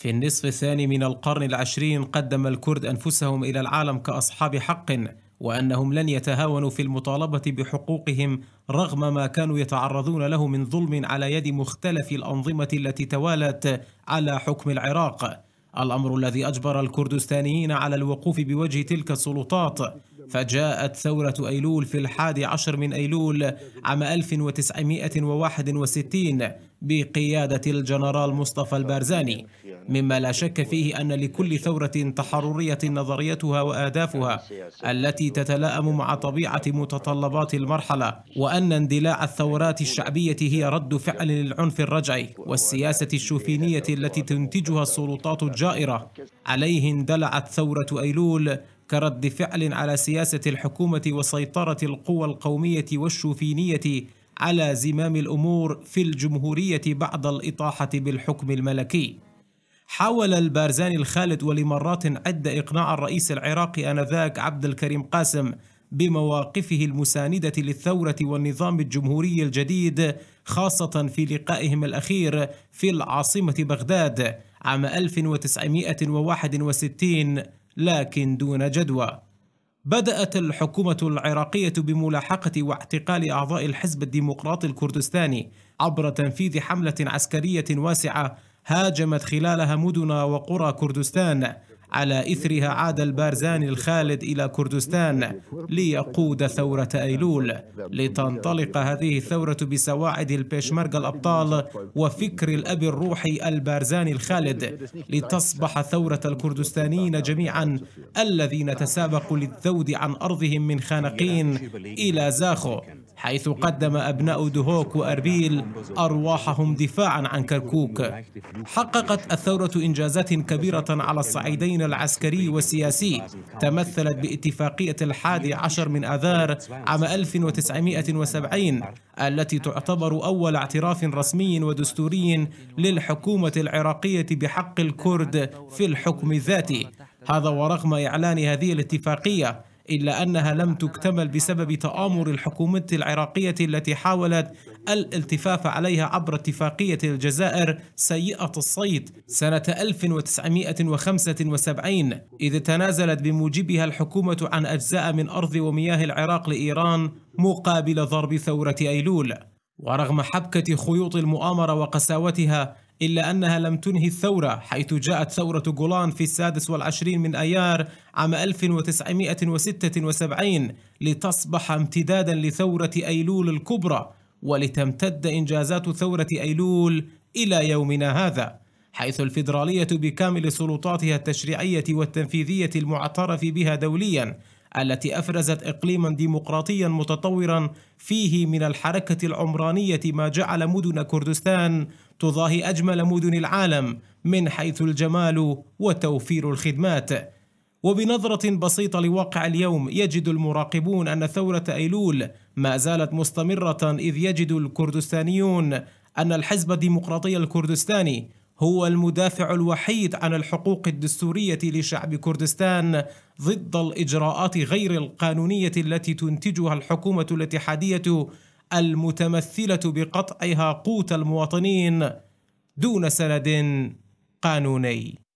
في النصف الثاني من القرن العشرين قدم الكرد أنفسهم إلى العالم كأصحاب حق وأنهم لن يتهاونوا في المطالبة بحقوقهم رغم ما كانوا يتعرضون له من ظلم على يد مختلف الأنظمة التي توالت على حكم العراق الأمر الذي أجبر الكردستانيين على الوقوف بوجه تلك السلطات فجاءت ثورة أيلول في الحادي عشر من أيلول عام 1961 بقيادة الجنرال مصطفى البارزاني مما لا شك فيه أن لكل ثورة تحررية نظريتها وأهدافها التي تتلائم مع طبيعة متطلبات المرحلة وأن اندلاع الثورات الشعبية هي رد فعل للعنف الرجعي والسياسة الشوفينية التي تنتجها السلطات الجائرة عليه اندلعت ثورة أيلول كرد فعل على سياسة الحكومة وسيطرة القوى القومية والشوفينية على زمام الأمور في الجمهورية بعد الإطاحة بالحكم الملكي حاول البارزاني الخالد ولمرات عدة إقناع الرئيس العراقي آنذاك عبد الكريم قاسم بمواقفه المساندة للثورة والنظام الجمهوري الجديد خاصة في لقائهم الأخير في العاصمة بغداد عام 1961 لكن دون جدوى بدأت الحكومة العراقية بملاحقة واعتقال أعضاء الحزب الديمقراطي الكردستاني عبر تنفيذ حملة عسكرية واسعة هاجمت خلالها مدن وقرى كردستان على إثرها عاد البارزاني الخالد إلى كردستان ليقود ثورة أيلول لتنطلق هذه الثورة بسواعد البيشمركة الأبطال وفكر الأب الروحي البارزاني الخالد لتصبح ثورة الكردستانيين جميعا الذين تسابقوا للذود عن أرضهم من خانقين إلى زاخو حيث قدم أبناء دهوك وأربيل أرواحهم دفاعا عن كركوك حققت الثورة إنجازات كبيرة على الصعيدين التموين العسكري والسياسي تمثلت باتفاقية الحادي عشر من آذار عام 1970 التي تعتبر أول اعتراف رسمي ودستوري للحكومة العراقية بحق الكرد في الحكم الذاتي هذا ورغم إعلان هذه الاتفاقية إلا أنها لم تكتمل بسبب تآمر الحكومة العراقية التي حاولت الالتفاف عليها عبر اتفاقية الجزائر سيئة الصيد سنة 1975 إذ تنازلت بموجبها الحكومة عن أجزاء من أرض ومياه العراق لإيران مقابل ضرب ثورة أيلول ورغم حبكة خيوط المؤامرة وقساوتها إلا أنها لم تنهي الثورة حيث جاءت ثورة جولان في السادس والعشرين من أيار عام 1976 لتصبح امتدادا لثورة أيلول الكبرى ولتمتد إنجازات ثورة أيلول إلى يومنا هذا حيث الفيدرالية بكامل سلطاتها التشريعية والتنفيذية المعترف بها دولياً التي افرزت اقليما ديمقراطيا متطورا فيه من الحركه العمرانيه ما جعل مدن كردستان تضاهي أجمل مدن العالم من حيث الجمال وتوفير الخدمات وبنظرة بسيطة لواقع اليوم يجد المراقبون أن ثورة أيلول ما زالت مستمرة إذ يجد الكردستانيون أن الحزب الديمقراطي الكردستاني هو المدافع الوحيد عن الحقوق الدستورية لشعب كردستان ضد الإجراءات غير القانونية التي تنتجها الحكومة الاتحادية المتمثلة بقطعها قوت المواطنين دون سند قانوني